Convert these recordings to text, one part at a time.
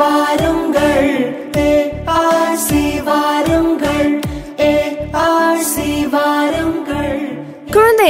வாருங்கள் A R வாருங்கள் A R வாருங்கள் குழந்தை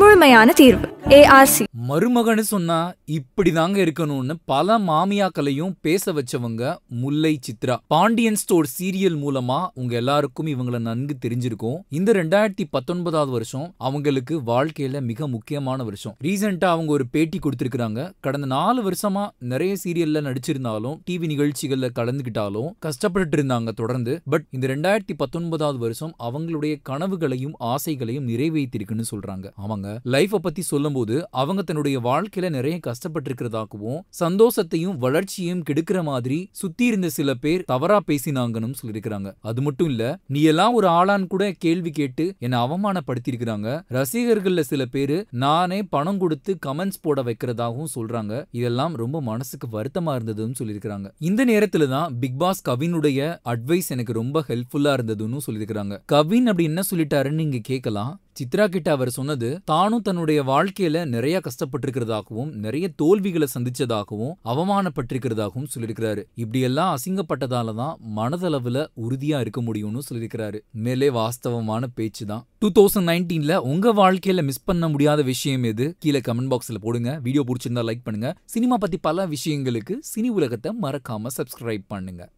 முழுமையான தீர்வு ஏஆர்சி மருமகன்னு சொன்னா இப்படி தாங்க இருக்கணும்னு பல மாமியாக்களையும் பேச வச்சவங்க முல்லை சித்ரா பாண்டியன் ஸ்டோர் சீரியல் மூலமா உங்க எல்லாருக்கும் இவங்களை நன்கு தெரிஞ்சிருக்கும் இந்த ரெண்டாயிரத்தி பத்தொன்பதாவது வருஷம் அவங்களுக்கு வாழ்க்கையில மிக முக்கியமான வருஷம் ரீசெண்டா அவங்க ஒரு பேட்டி கொடுத்திருக்கிறாங்க கடந்த நாலு வருஷமா நிறைய சீரியல்ல நடிச்சிருந்தாலும் டிவி நிகழ்ச்சிகள்ல கலந்துகிட்டாலும் கஷ்டப்பட்டு இருந்தாங்க தொடர்ந்து பட் இந்த ரெண்டாயிரத்தி பத்தொன்பதாவது வருஷம் அவங்களுடைய கனவுகளையும் ஆசைகளையும் நிறைவேற்றிருக்குன்னு சொல்றாங்க அவங்க லைஃப பத்தி சொல்லும் இருக்கும்போது அவங்க தன்னுடைய வாழ்க்கையில நிறைய கஷ்டப்பட்டிருக்கிறதாகவும் சந்தோஷத்தையும் வளர்ச்சியையும் கெடுக்கிற மாதிரி சுத்தி இருந்த சில பேர் தவறா பேசினாங்கன்னு சொல்லியிருக்கிறாங்க அது மட்டும் இல்ல நீ எல்லாம் ஒரு ஆளான் கூட கேள்வி கேட்டு என்னை அவமானப்படுத்தியிருக்கிறாங்க ரசிகர்கள்ல சில பேரு நானே பணம் கொடுத்து கமெண்ட்ஸ் போட வைக்கிறதாகவும் சொல்றாங்க இதெல்லாம் ரொம்ப மனசுக்கு வருத்தமா இருந்ததுன்னு சொல்லியிருக்கிறாங்க இந்த நேரத்துல தான் பிக் பாஸ் கவினுடைய அட்வைஸ் எனக்கு ரொம்ப ஹெல்ப்ஃபுல்லா இருந்ததுன்னு சொல்லியிருக்கிறாங்க கவின் அப்படி என்ன சொல்லிட்டாருன்னு நீங்க கேட்கலாம் சித்ரா கிட்ட அவர் சொன்னது தானும் தன்னுடைய வாழ்க்கையில நிறைய கஷ்டப்பட்டிருக்கிறதாகவும் நிறைய தோல்விகளை சந்திச்சதாகவும் அவமானப்பட்டிருக்கிறதாகவும் சொல்லியிருக்கிறாரு இப்படியெல்லாம் அசிங்கப்பட்டதால தான் மனதளவுல உறுதியா இருக்க முடியும்னு சொல்லியிருக்கிறாரு மேலே வாஸ்தவமான பேச்சு தான் டூ தௌசண்ட் நைன்டீன்ல உங்க வாழ்க்கையில மிஸ் பண்ண முடியாத விஷயம் எது கீழே கமெண்ட் பாக்ஸ்ல போடுங்க வீடியோ பிடிச்சிருந்தா லைக் பண்ணுங்க சினிமா பத்தி பல விஷயங்களுக்கு சினி உலகத்தை மறக்காம சப்ஸ்கிரைப் பண்ணுங்க